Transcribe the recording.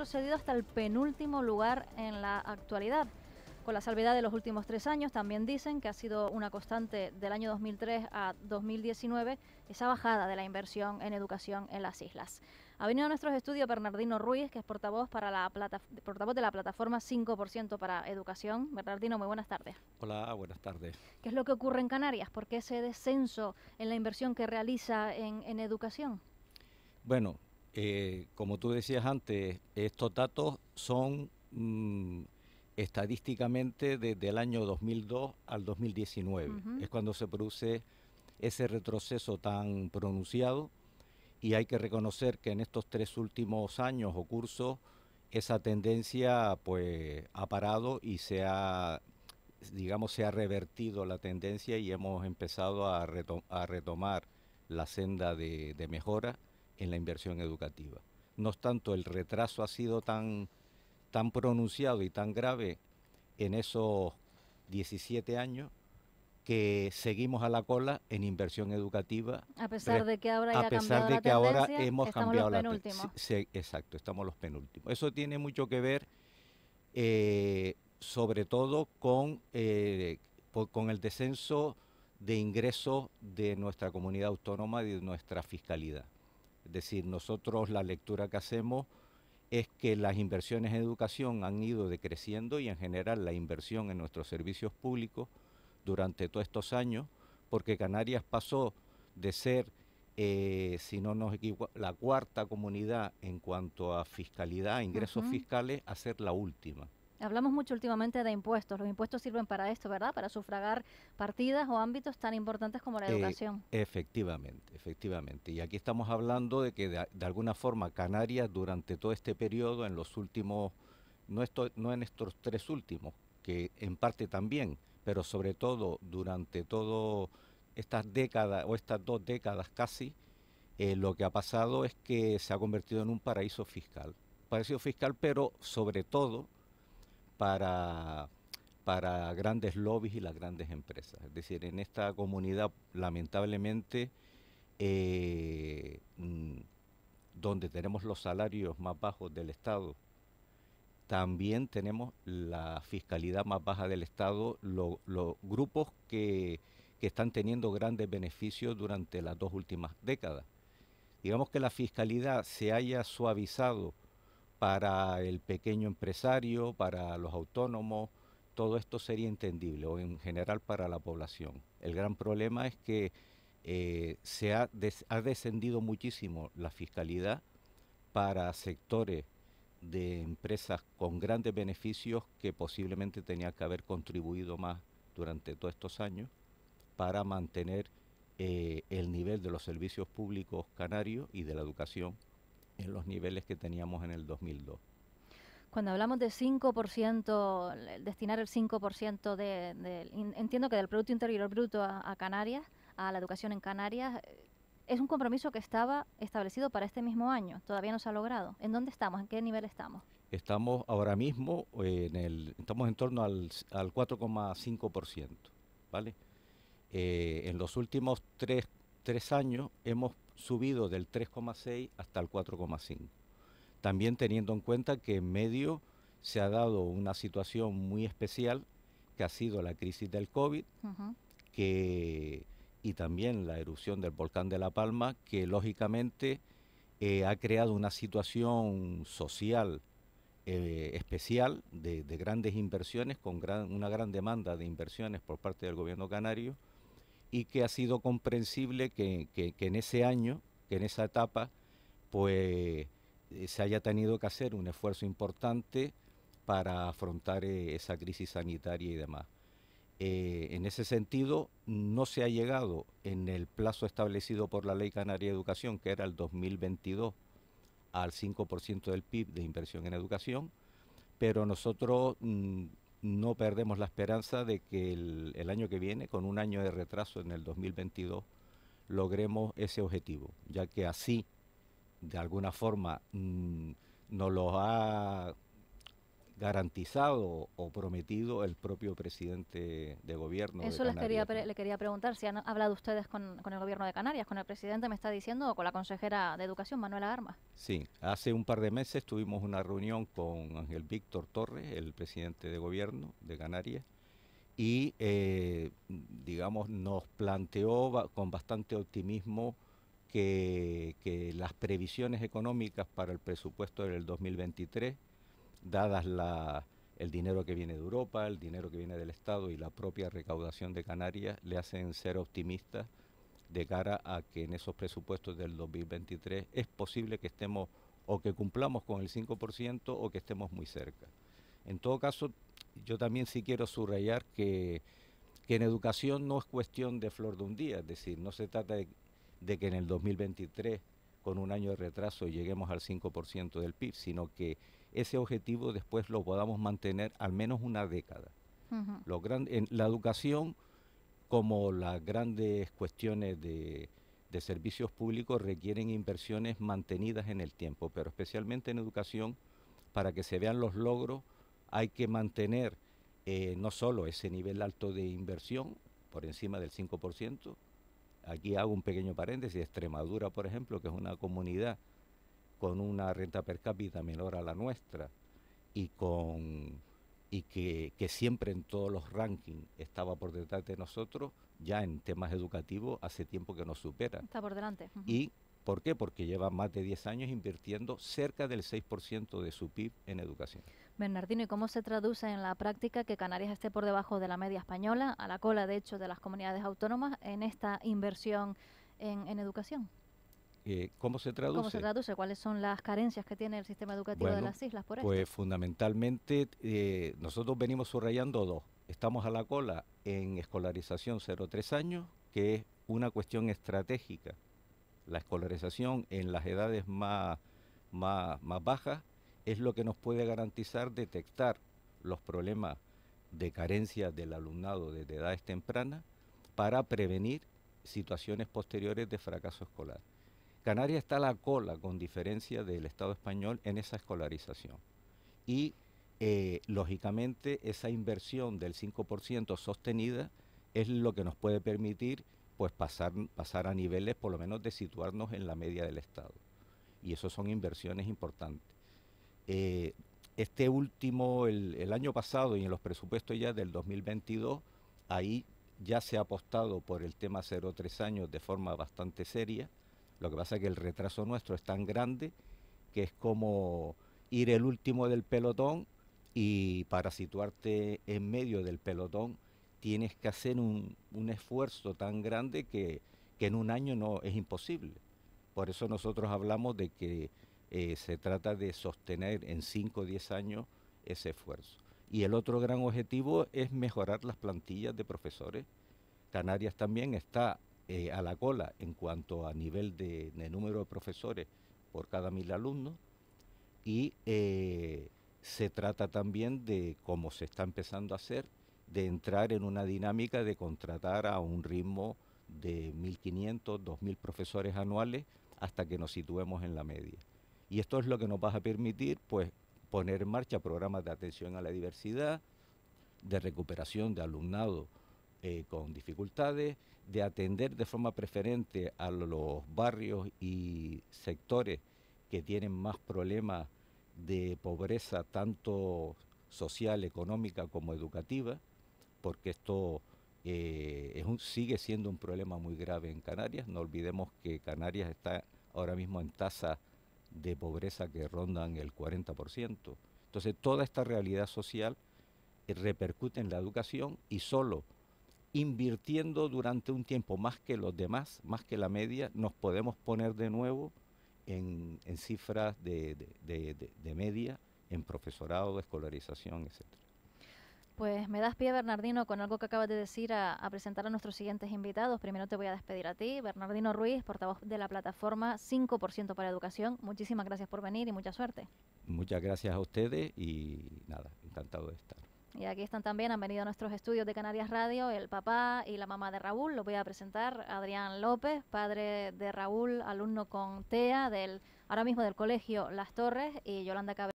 procedido hasta el penúltimo lugar en la actualidad. Con la salvedad de los últimos tres años, también dicen que ha sido una constante del año 2003 a 2019 esa bajada de la inversión en educación en las islas. Ha venido a nuestros estudios Bernardino Ruiz, que es portavoz, para la plata, portavoz de la plataforma 5% para Educación. Bernardino, muy buenas tardes. Hola, buenas tardes. ¿Qué es lo que ocurre en Canarias? ¿Por qué ese descenso en la inversión que realiza en, en educación? Bueno, eh, como tú decías antes, estos datos son mm, estadísticamente desde el año 2002 al 2019. Es cuando se produce ese retroceso tan pronunciado y hay que reconocer que en estos tres últimos años o cursos esa tendencia pues ha parado y se ha digamos se ha revertido la tendencia y hemos empezado a, retomar la senda de mejora en la inversión educativa. No tanto el retraso ha sido tan, tan pronunciado y tan grave en esos 17 años que seguimos a la cola en inversión educativa. A pesar de que ahora, a que ahora hemos cambiado la exacto, estamos los penúltimos. Eso tiene mucho que ver eh, sobre todo con, eh, con el descenso de ingresos de nuestra comunidad autónoma y de nuestra fiscalidad. Es decir, nosotros la lectura que hacemos es que las inversiones en educación han ido decreciendo y en general la inversión en nuestros servicios públicos durante todos estos años, porque Canarias pasó de ser, eh, si no nos la cuarta comunidad en cuanto a fiscalidad, ingresos fiscales, a ser la última. Hablamos mucho últimamente de impuestos. Los impuestos sirven para esto, ¿verdad? Para sufragar partidas o ámbitos tan importantes como la eh, educación. Efectivamente, efectivamente. Y aquí estamos hablando de que de, alguna forma Canarias durante todo este periodo, en los últimos, no, en estos tres últimos, que en parte también, pero sobre todo durante todo estas décadas o estas dos décadas casi, eh, lo que ha pasado es que se ha convertido en un paraíso fiscal. Paraíso fiscal, pero sobre todo para, grandes lobbies y las grandes empresas. Es decir, en esta comunidad, lamentablemente, eh, mm, donde tenemos los salarios más bajos del Estado, también tenemos la fiscalidad más baja del Estado, los grupos que, que están teniendo grandes beneficios durante las dos últimas décadas. Digamos que la fiscalidad se haya suavizado para el pequeño empresario, para los autónomos, todo esto sería entendible o en general para la población. El gran problema es que eh, se ha, descendido muchísimo la fiscalidad para sectores de empresas con grandes beneficios que posiblemente tenían que haber contribuido más durante todos estos años para mantener eh, el nivel de los servicios públicos canarios y de la educación en los niveles que teníamos en el 2002. Cuando hablamos de 5%, destinar el 5% de, entiendo que del Producto Interior Bruto a, Canarias, a la educación en Canarias, eh, es un compromiso que estaba establecido para este mismo año, todavía no se ha logrado. ¿En dónde estamos? ¿En qué nivel estamos? Estamos ahora mismo en el, estamos en torno al, al 4,5%, ¿vale? Eh, en los últimos tres tres años hemos subido del 3,6 hasta el 4,5. También teniendo en cuenta que en medio se ha dado una situación muy especial que ha sido la crisis del COVID que, y también la erupción del volcán de La Palma, que lógicamente eh, ha creado una situación social eh, especial de, grandes inversiones, con una gran demanda de inversiones por parte del gobierno canario y que ha sido comprensible que, en ese año, que en esa etapa, pues eh, se haya tenido que hacer un esfuerzo importante para afrontar eh, esa crisis sanitaria y demás. Eh, en ese sentido, no se ha llegado en el plazo establecido por la Ley Canaria de Educación, que era el 2022, al 5% del PIB de inversión en educación, pero nosotros mm, no perdemos la esperanza de que el, año que viene, con un año de retraso en el 2022, logremos ese objetivo, ya que así, de alguna forma, no mm, nos lo ha garantizado o prometido el propio presidente de gobierno. Eso de quería, le quería preguntar, si han hablado ustedes con, el gobierno de Canarias, con el presidente, me está diciendo, o con la consejera de Educación, Manuela Armas. Sí, hace un par de meses tuvimos una reunión con Ángel Víctor Torres, el presidente de gobierno de Canarias, y eh, digamos nos planteó con bastante optimismo que las previsiones económicas para el presupuesto del 2023 dadas la, el dinero que viene de Europa, el dinero que viene del Estado y la propia recaudación de Canarias, le hacen ser optimista de cara a que en esos presupuestos del 2023 es posible que estemos o que cumplamos con el 5% o que estemos muy cerca. En todo caso, yo también sí quiero subrayar que, que en educación no es cuestión de flor de un día, es decir, no se trata de, de que en el 2023, con un año de retraso, lleguemos al 5% del PIB, sino que ese objetivo después lo podamos mantener al menos una década. la educación, como las grandes cuestiones de, servicios públicos, requieren inversiones mantenidas en el tiempo, pero especialmente en educación, para que se vean los logros, hay que mantener eh, no solo ese nivel alto de inversión, por encima del 5%, aquí hago un pequeño paréntesis, Extremadura, por ejemplo, que es una comunidad con una renta per cápita menor a la nuestra y con y que, siempre en todos los rankings estaba por detrás de nosotros, ya en temas educativos hace tiempo que nos supera. Está por delante. ¿Y por qué? Porque lleva más de 10 años invirtiendo cerca del 6% de su PIB en educación. Bernardino, ¿y cómo se traduce en la práctica que Canarias esté por debajo de la media española, a la cola de hecho de las comunidades autónomas, en esta inversión en educación? Eh, ¿Cómo se traduce? ¿Cómo se traduce? ¿Cuáles son las carencias que tiene el sistema educativo de las islas por Pues fundamentalmente eh, nosotros venimos subrayando dos. Estamos a la cola en escolarización 0-3 años, que es una cuestión estratégica. La escolarización en las edades más, más bajas es lo que nos puede garantizar detectar los problemas de carencia del alumnado desde edades tempranas para prevenir situaciones posteriores de fracaso escolar. Canarias está a la cola, con diferencia del Estado español, en esa escolarización. Y, eh, lógicamente, esa inversión del 5% sostenida es lo que nos puede permitir pues pasar, pasar a niveles, por lo menos, de situarnos en la media del Estado. Y eso son inversiones importantes. Eh, este último, el, el, año pasado y en los presupuestos ya del 2022, ahí ya se ha apostado por el tema 0-3 años de forma bastante seria lo que pasa es que el retraso nuestro es tan grande que es como ir el último del pelotón y para situarte en medio del pelotón tienes que hacer un, esfuerzo tan grande que, en un año no es imposible. Por eso nosotros hablamos de que eh, se trata de sostener en 5 o 10 años ese esfuerzo. Y el otro gran objetivo es mejorar las plantillas de profesores. Canarias también está eh, a la cola en cuanto a nivel de, número de profesores por cada mil alumnos y eh, se trata también de, como se está empezando a hacer, de entrar en una dinámica de contratar a un ritmo de 1.500, 2.000 profesores anuales hasta que nos situemos en la media. Y esto es lo que nos va a permitir pues, poner en marcha programas de atención a la diversidad, de recuperación de alumnado eh, con dificultades, de atender de forma preferente a los barrios y sectores que tienen más problemas de pobreza, tanto social, económica como educativa, porque esto eh, es un, sigue siendo un problema muy grave en Canarias. No olvidemos que Canarias está ahora mismo en tasa de pobreza que rondan el 40%. Entonces, toda esta realidad social eh, repercute en la educación y solo invirtiendo durante un tiempo más que los demás, más que la media, nos podemos poner de nuevo en, cifras de, media, en profesorado, escolarización, etc. Pues me das pie, Bernardino, con algo que acabas de decir, a, presentar a nuestros siguientes invitados. Primero te voy a despedir a ti, Bernardino Ruiz, portavoz de la plataforma 5% para Educación. Muchísimas gracias por venir y mucha suerte. Muchas gracias a ustedes y nada, encantado de estar. Y aquí están también, han venido a nuestros estudios de Canarias Radio, el papá y la mamá de Raúl. Los voy a presentar, Adrián López, padre de Raúl, alumno con TEA, del, ahora mismo del colegio Las Torres, y Yolanda Cabrera.